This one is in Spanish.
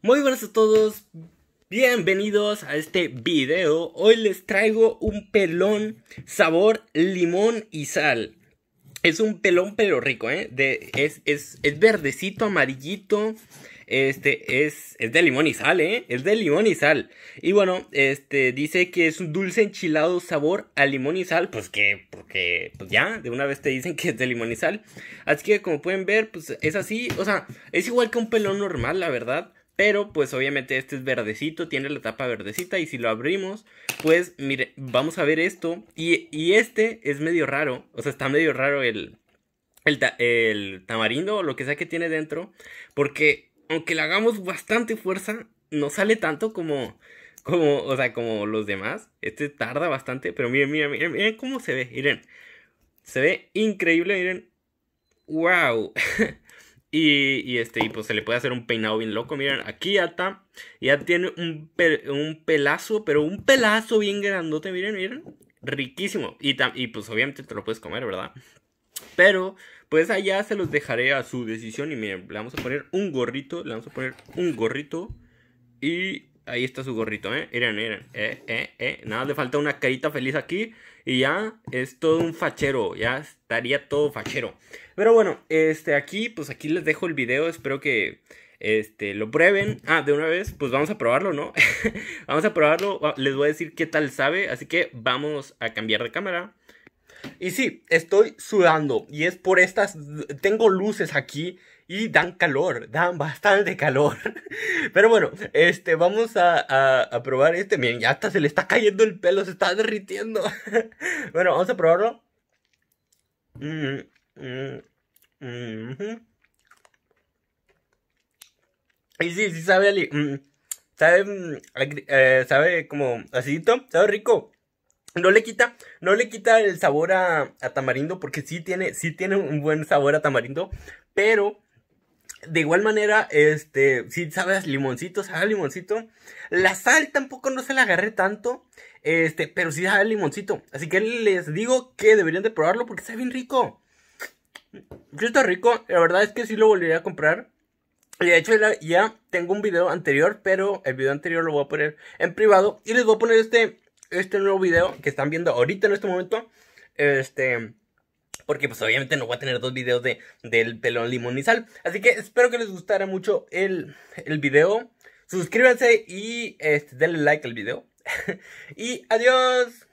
Muy buenas a todos, bienvenidos a este video. Hoy les traigo un pelón sabor limón y sal. Es un pelón pero rico, ¿eh? es, verdecito, amarillito. Este es, es de limón y sal, ¿eh? Es de limón y sal. Y bueno, este dice que es un dulce enchilado sabor a limón y sal. Pues que, porque, pues ya, de una vez te dicen que es de limón y sal. Así que como pueden ver, pues es así. O sea, es igual que un pelón normal, la verdad. Pero pues obviamente este es verdecito, tiene la tapa verdecita y si lo abrimos, pues mire, vamos a ver esto. Y, este es medio raro, o sea, está medio raro el, tamarindo o lo que sea que tiene dentro. Porque aunque le hagamos bastante fuerza, no sale tanto como, como, o sea, como los demás. Este tarda bastante, pero miren, miren, miren, miren cómo se ve, miren. Se ve increíble, miren. ¡Wow! Y, este, y pues se le puede hacer un peinado bien loco. Miren, aquí ya está. Ya tiene un, pelazo, pero un pelazo bien grandote. Miren, miren. Riquísimo. Y, y pues obviamente te lo puedes comer, ¿verdad? Pero, pues allá se los dejaré a su decisión. Y miren, le vamos a poner un gorrito. Le vamos a poner un gorrito. Y Ahí está su gorrito, ¿eh? Miren, miren. Eh, eh, eh. Nada, le falta una carita feliz aquí. Y ya es todo un fachero. Ya estaría todo fachero. Pero bueno, este, aquí, pues aquí les dejo el video. Espero que este, lo prueben. Ah, de una vez, pues vamos a probarlo, ¿no? vamos a probarlo. Ah, les voy a decir qué tal sabe. Así que vamos a cambiar de cámara. Y sí, estoy sudando y es por estas... Tengo luces aquí y dan calor, dan bastante calor. Pero bueno, este, vamos a, a, probar este. Miren, ya hasta se le está cayendo el pelo, se está derritiendo. bueno, vamos a probarlo. Mm, mm, mm, y sí, sí sabe, Ali, sabe, eh, sabe como así, sabe rico. No le quita, no le quita el sabor a, tamarindo, porque sí tiene, sí tiene un buen sabor a tamarindo, pero de igual manera, este, sí sabe a limoncito, sabe a limoncito. La sal tampoco no se la agarré tanto, este, pero sí sabe a limoncito. Así que les digo que deberían de probarlo porque está bien rico. está rico, la verdad es que sí lo volvería a comprar. De hecho, ya tengo un video anterior, pero el video anterior lo voy a poner en privado. Y les voy a poner este, este nuevo video que están viendo ahorita en este momento. Este. Porque pues obviamente no voy a tener dos videos de, del pelón limón y sal. Así que espero que les gustara mucho el, el video. Suscríbanse y este, denle like al video. y adiós.